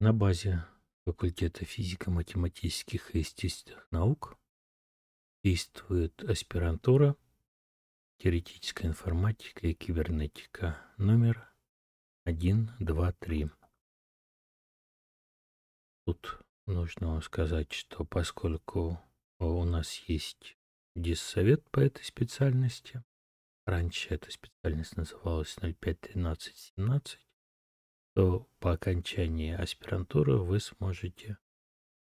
на базе факультета физико-математических и естественных наук действует аспирантура «Теоретическая информатика и кибернетика» номер 123. Тут нужно сказать, что поскольку у нас есть диссовет по этой специальности, раньше эта специальность называлась 051317, что по окончании аспирантуры вы сможете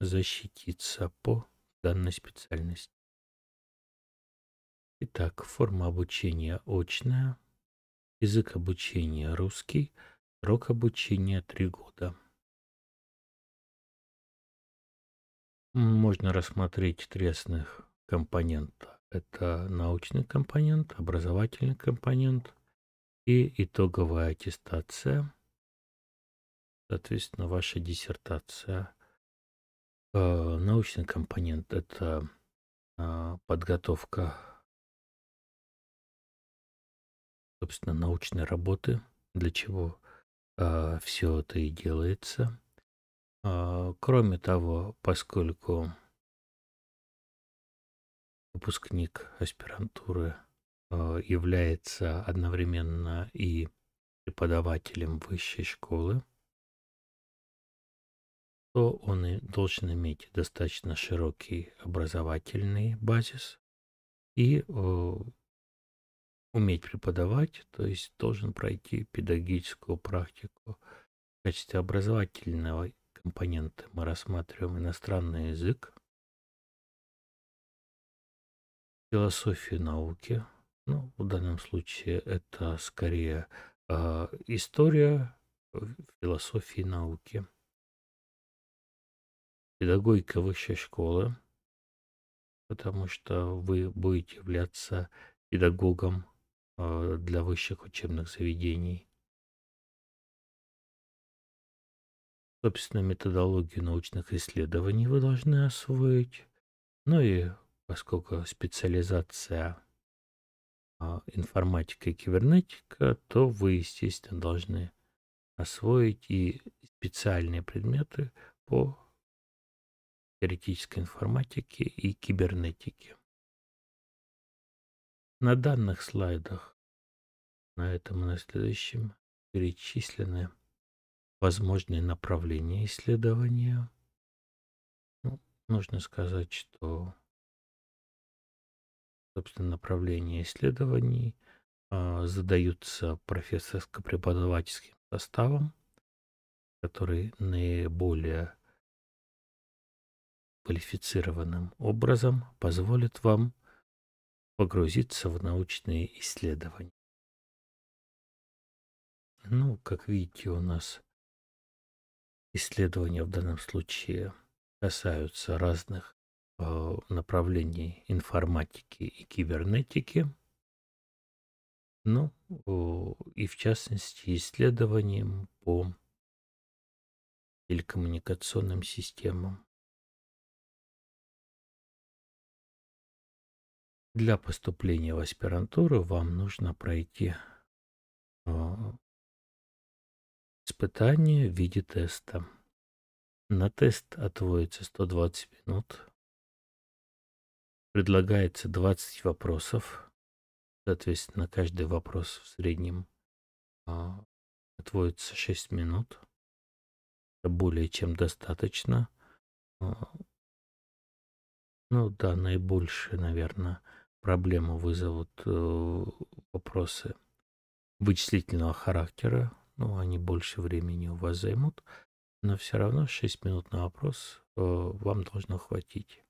защититься по данной специальности. Итак, форма обучения очная, язык обучения русский, срок обучения 3 года. Можно рассмотреть три основных компонента. Это научный компонент, образовательный компонент и итоговая аттестация – Соответственно, ваша диссертация. Э, научный компонент – это а, подготовка, собственно, научной работы, для чего э, все это и делается. А, кроме того, поскольку выпускник аспирантуры э, является одновременно и преподавателем высшей школы, то он и должен иметь достаточно широкий образовательный базис и э, уметь преподавать, то есть должен пройти педагогическую практику. В качестве образовательного компонента мы рассматриваем иностранный язык, философию науки. Ну, в данном случае это скорее э, история э, философии науки – педагогика высшей школы, потому что вы будете являться педагогом э, для высших учебных заведений. Собственно, методологию научных исследований вы должны освоить. Ну и поскольку специализация а, информатика и кибернетика, то вы, естественно, должны освоить и специальные предметы по теоретической информатики и кибернетики. На данных слайдах, на этом и на следующем, перечислены возможные направления исследования. Ну, нужно сказать, что собственно, направления исследований э, задаются профессорско-преподавательским составом, который наиболее квалифицированным образом позволит вам погрузиться в научные исследования. Ну, как видите, у нас исследования в данном случае касаются разных э, направлений информатики и кибернетики. Ну, э, и в частности исследованиям по телекоммуникационным системам. Для поступления в аспирантуру вам нужно пройти э, испытание в виде теста. На тест отводится 120 минут. Предлагается 20 вопросов. Соответственно, каждый вопрос в среднем э, отводится 6 минут. Это более чем достаточно. Э, ну да, наибольшее, наверное, проблему вызовут э, вопросы вычислительного характера, ну, они больше времени у вас займут, но все равно 6 минут на вопрос э, вам должно хватить.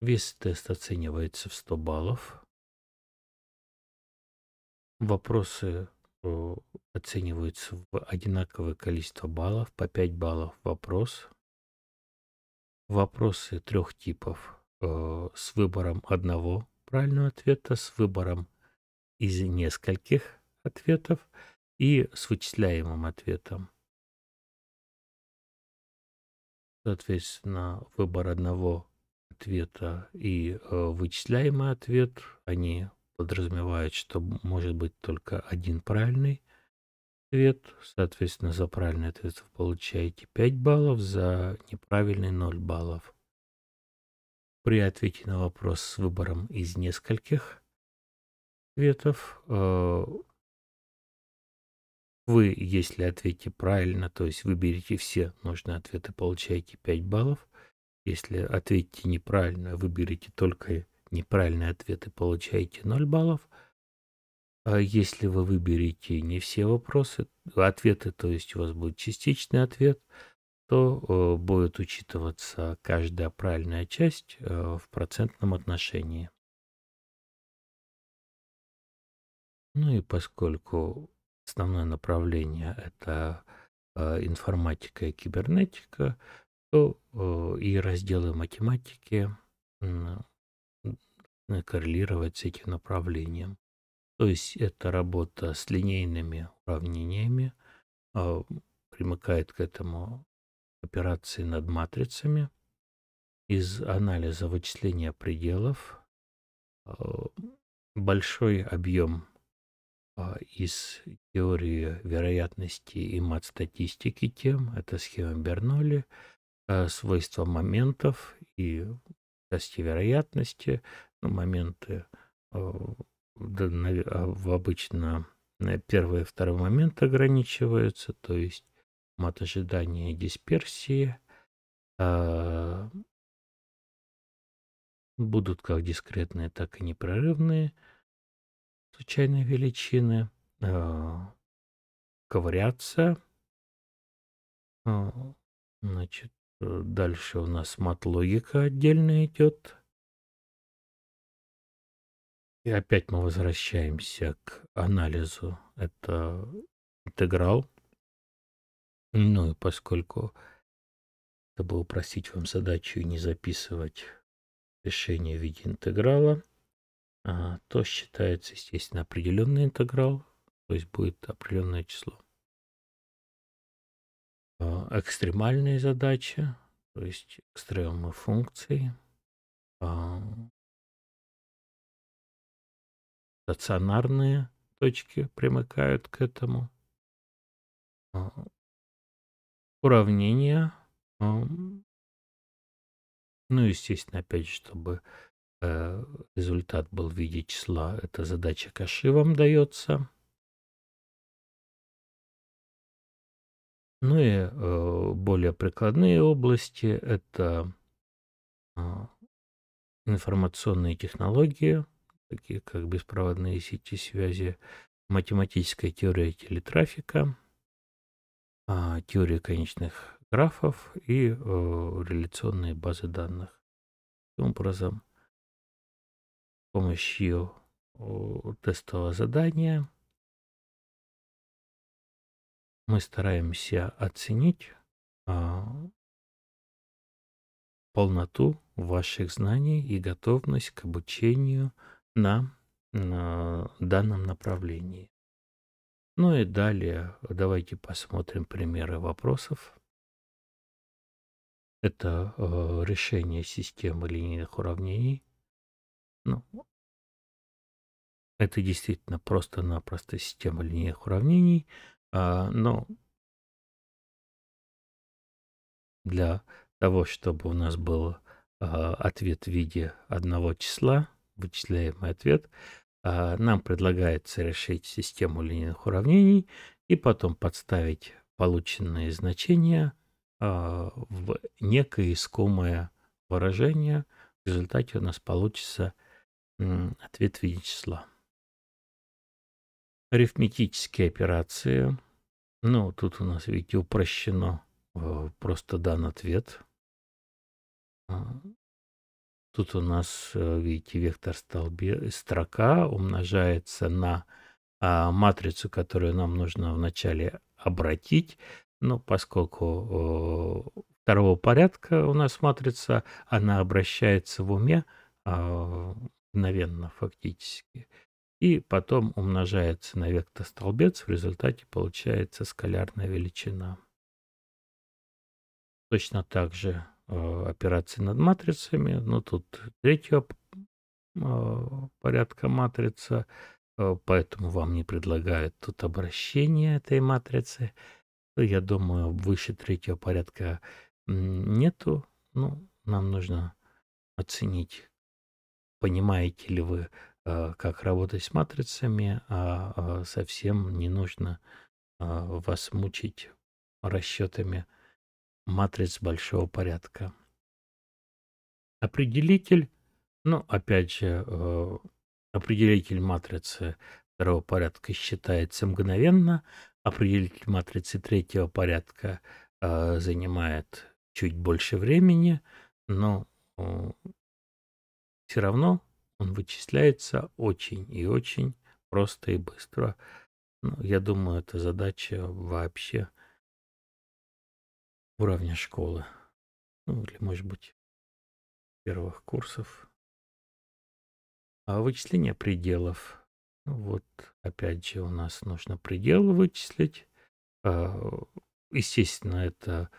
Весь тест оценивается в 100 баллов. Вопросы э, оцениваются в одинаковое количество баллов, по 5 баллов вопрос. Вопросы трех типов – э, с выбором одного правильного ответа, с выбором из нескольких ответов и с вычисляемым ответом. Соответственно, выбор одного ответа и э, вычисляемый ответ, они подразумевают, что может быть только один правильный ответ. Соответственно, за правильный ответ вы получаете 5 баллов, за неправильный 0 баллов при ответе на вопрос с выбором из нескольких ответов э, вы, если ответите правильно, то есть выберите все нужные ответы, получаете 5 баллов. Если ответите неправильно, выберите только неправильные ответы, получаете 0 баллов. А если вы выберете не все вопросы, ответы, то есть у вас будет частичный ответ, то э, будет учитываться каждая правильная часть э, в процентном отношении. Ну и поскольку основное направление это э, информатика и кибернетика, то и разделы математики коррелировать с этим направлением. То есть это работа с линейными уравнениями, примыкает к этому операций над матрицами, из анализа вычисления пределов, э, большой объем э, из теории вероятности и мат-статистики тем, это схема Берноли, э, свойства моментов и части вероятности, ну, моменты а, в обычно первый и второй момент ограничиваются, то есть мат ожидания дисперсии а, будут как дискретные, так и непрерывные случайные величины а, ковыряться. А, значит, дальше у нас мат-логика отдельно идет. И опять мы возвращаемся к анализу. Это интеграл ну, и поскольку это было просить вам задачу не записывать решение в виде интеграла, а, то считается, естественно, определенный интеграл, то есть будет определенное число. А, экстремальные задачи, то есть экстремы функции, а, стационарные точки примыкают к этому уравнение. Ну, естественно, опять же, чтобы э, результат был в виде числа, эта задача каши вам дается. Ну и э, более прикладные области – это а, информационные технологии, такие как беспроводные сети связи, математическая теория телетрафика – а, теории конечных графов и э, реляционные базы данных. Таким образом, с помощью тестового задания мы стараемся оценить а, полноту ваших знаний и готовность к обучению на, на данном направлении. Ну и далее давайте посмотрим примеры вопросов. Это э, решение системы линейных уравнений. Ну, это действительно просто-напросто система линейных уравнений, а, но для того, чтобы у нас был а, ответ в виде одного числа, вычисляемый ответ, а, нам предлагается решить систему линейных уравнений и потом подставить полученные значения а, в некое искомое выражение. В результате у нас получится ответ в виде числа. Арифметические операции. Ну, тут у нас, видите, упрощено. А, просто дан ответ. Тут у нас, э, видите, вектор столбе, э, строка умножается на а, матрицу, которую нам нужно вначале обратить. Но ну, поскольку о, э, второго порядка у нас матрица, она обращается в уме а, мгновенно фактически. И потом умножается на вектор столбец, в результате получается скалярная величина. Точно так же Э, операции над матрицами. но тут третьего э, порядка матрица, э, поэтому вам не предлагают тут обращение этой матрицы. Я думаю, выше третьего порядка нету. Ну, нам нужно оценить, понимаете ли вы, как работать с матрицами, а, а совсем не нужно вас мучить расчетами – матриц большого порядка. Определитель, ну, опять же, э, определитель матрицы второго порядка считается мгновенно, определитель матрицы третьего порядка э, занимает чуть больше времени, но э, все равно он вычисляется очень и очень просто и быстро. Ну, я думаю, эта задача вообще уровня школы. Ну, или, может быть, первых курсов. А вычисление пределов. Ну, вот, опять же, у нас нужно пределы вычислить. А, естественно, это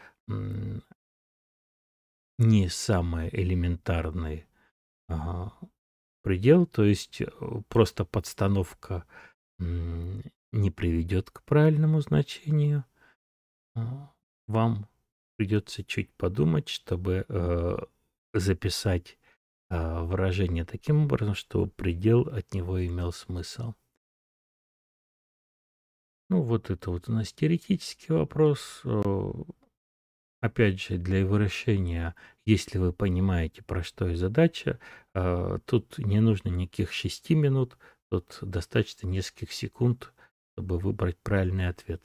не самый элементарный предел, то есть э, просто подстановка не приведет к правильному значению. А, вам придется чуть подумать, чтобы э, записать э, выражение таким образом, чтобы предел от него имел смысл. Ну, вот это вот у нас теоретический вопрос. Э. Опять же, для его решения, если вы понимаете, про что и задача, э, тут не нужно никаких шести минут, тут достаточно нескольких секунд, чтобы выбрать правильный ответ.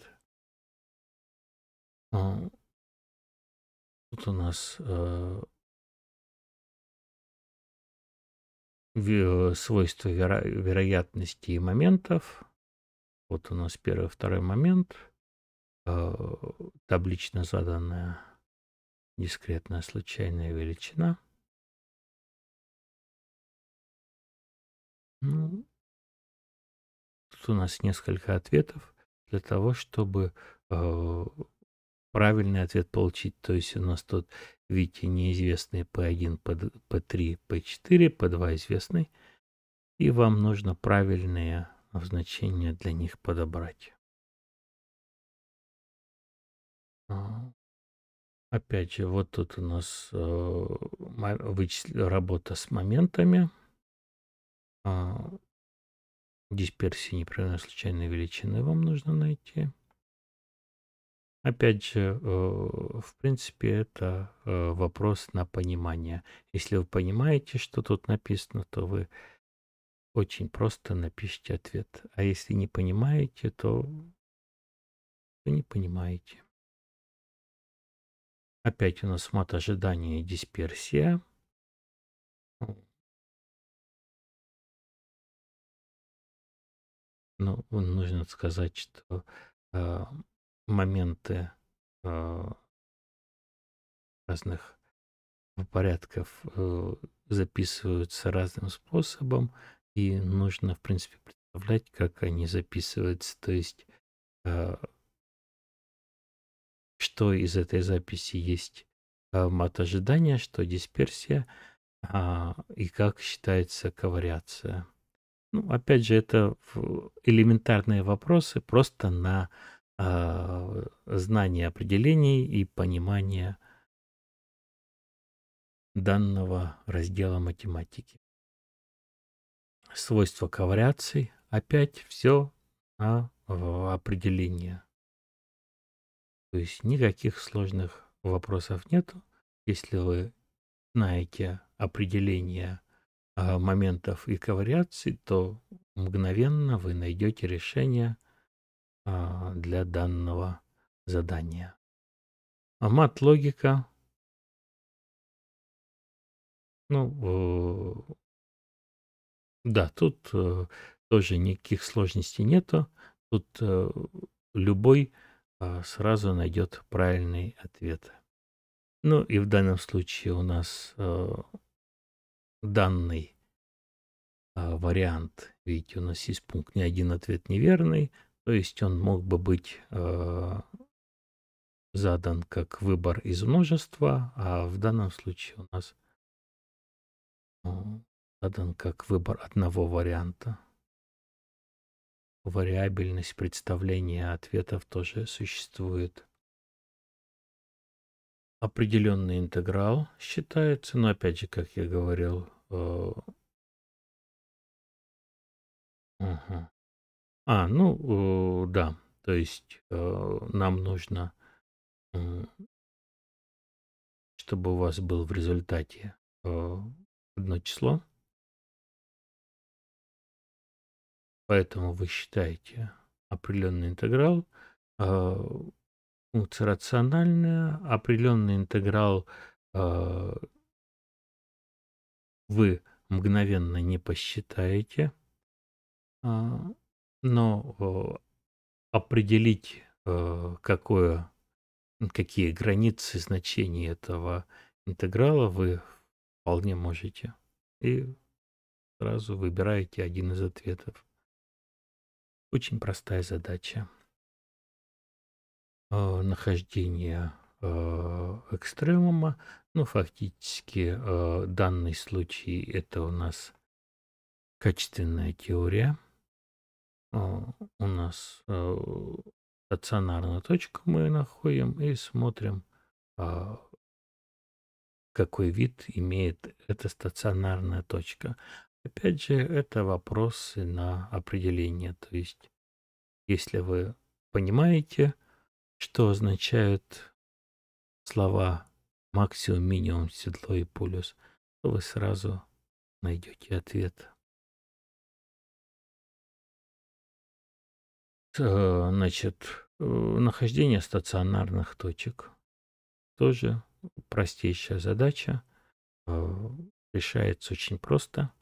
Э, Тут у нас э, свойства веро вероятности и моментов. Вот у нас первый, второй момент. Э, таблично заданная дискретная случайная величина. Ну, тут у нас несколько ответов для того, чтобы э, правильный ответ получить. То есть у нас тут, видите, неизвестные P1, P3, P4, P2 известный. И вам нужно правильные значения для них подобрать. А, опять же, вот тут у нас э, работа с моментами. Э, дисперсии непрерывно случайной величины вам нужно найти. Опять же, э, в принципе, это э, вопрос на понимание. Если вы понимаете, что тут написано, то вы очень просто напишите ответ. А если не понимаете, то вы не понимаете. Опять у нас мат ожидания и дисперсия. Ну, ну нужно сказать, что э, моменты э, разных порядков э, записываются разным способом, и нужно, в принципе, представлять, как они записываются, то есть э, что из этой записи есть мат эм, ожидания, что дисперсия а, и как считается ковариация. Ну, опять же, это элементарные вопросы просто на а, знание определений и понимание данного раздела математики. Свойства ковариаций. Опять все на определение. То есть никаких сложных вопросов нет. Если вы знаете определение а, моментов и ковариаций, то мгновенно вы найдете решение – а, для данного задания. А мат-логика, ну, э, да, тут э, тоже никаких сложностей нету. Тут э, любой а, сразу найдет правильный ответ. Ну и в данном случае у нас данный а, вариант. Видите, у нас есть пункт «Ни один ответ неверный», то есть он мог бы быть э, задан как выбор из множества, а в данном случае у нас задан как выбор одного варианта. Вариабельность представления ответов тоже существует. Определенный интеграл считается, но опять же, как я говорил, э, угу. А, ну, э, да. То есть э, нам нужно, чтобы у вас был в результате э, одно число, поэтому вы считаете определенный интеграл. э, Функция рациональная, определенный интеграл вы мгновенно не посчитаете. А, но ну, определить, э, какое, какие границы значения этого интеграла вы вполне можете. И сразу выбираете один из ответов. Очень простая задача. Э, нахождение э, экстремума. Ну, фактически, данный случай это у нас качественная теория. А, у нас э, стационарную точку мы находим и смотрим, а, какой вид имеет эта стационарная точка. Опять же, это вопросы на определение. То есть, если вы понимаете, что означают слова максимум, минимум, седло и полюс, то вы сразу найдете ответ. Э, значит, э, нахождение стационарных точек. Тоже простейшая задача. Э, решается очень просто.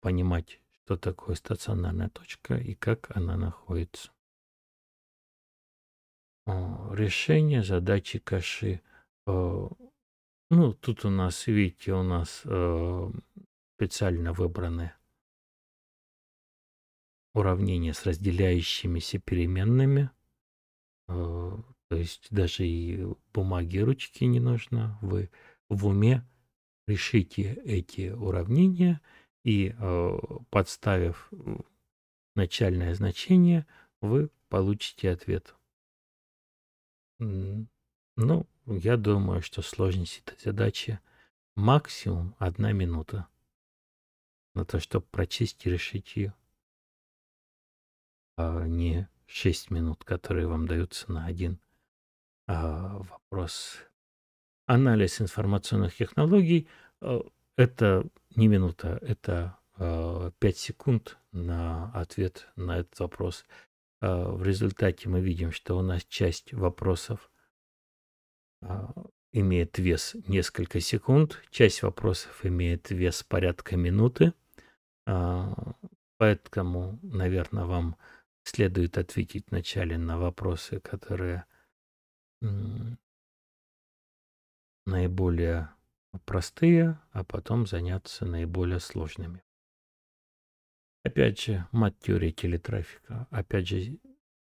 Понимать, что такое стационарная точка и как она находится. Решение задачи каши. Ну, тут у нас, видите, у нас специально выбраны уравнения с разделяющимися переменными. Э, то есть даже и бумаги и ручки не нужно. Вы в уме решите эти уравнения и э, подставив начальное значение, вы получите ответ. Ну, я думаю, что сложность этой задачи максимум одна минута на то, чтобы прочесть и решить ее а не 6 минут, которые вам даются на один а, вопрос. Анализ информационных технологий э, – это не минута, это а, э, 5 секунд на ответ на этот вопрос. А, в результате мы видим, что у нас часть вопросов а, имеет вес несколько секунд, часть вопросов имеет вес порядка минуты. А, поэтому, наверное, вам следует ответить вначале на вопросы, которые наиболее простые, а потом заняться наиболее сложными. Опять же, мать теории телетрафика. Опять же,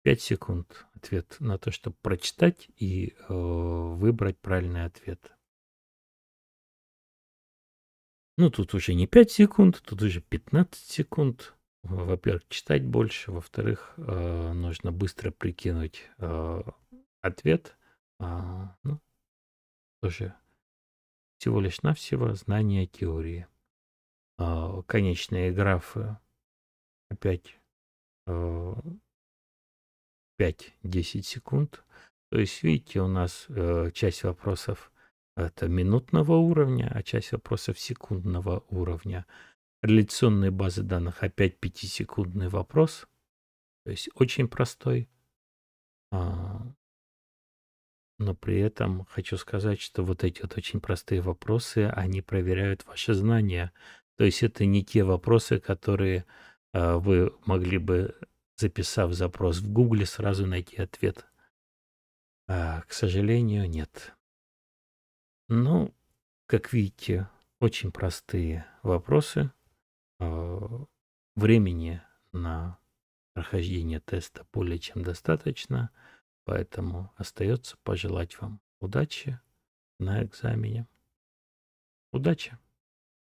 5 секунд ответ на то, чтобы прочитать и э, выбрать правильный ответ. Ну, тут уже не 5 секунд, тут уже 15 секунд во-первых, читать больше, во-вторых, э, нужно быстро прикинуть э, ответ. А, ну, тоже всего лишь навсего знание теории. А, Конечные графы опять 5-10 э, секунд. То есть, видите, у нас часть вопросов это минутного уровня, а часть вопросов секундного уровня реляционные базы данных опять пятисекундный вопрос. То есть очень простой. А, но при этом хочу сказать, что вот эти вот очень простые вопросы, они проверяют ваши знания. То есть это не те вопросы, которые а, вы могли бы, записав запрос в Гугле, сразу найти ответ. А, к сожалению, нет. Ну, как видите, очень простые вопросы – Э, времени на прохождение теста более чем достаточно, поэтому остается пожелать вам удачи на экзамене. Удачи!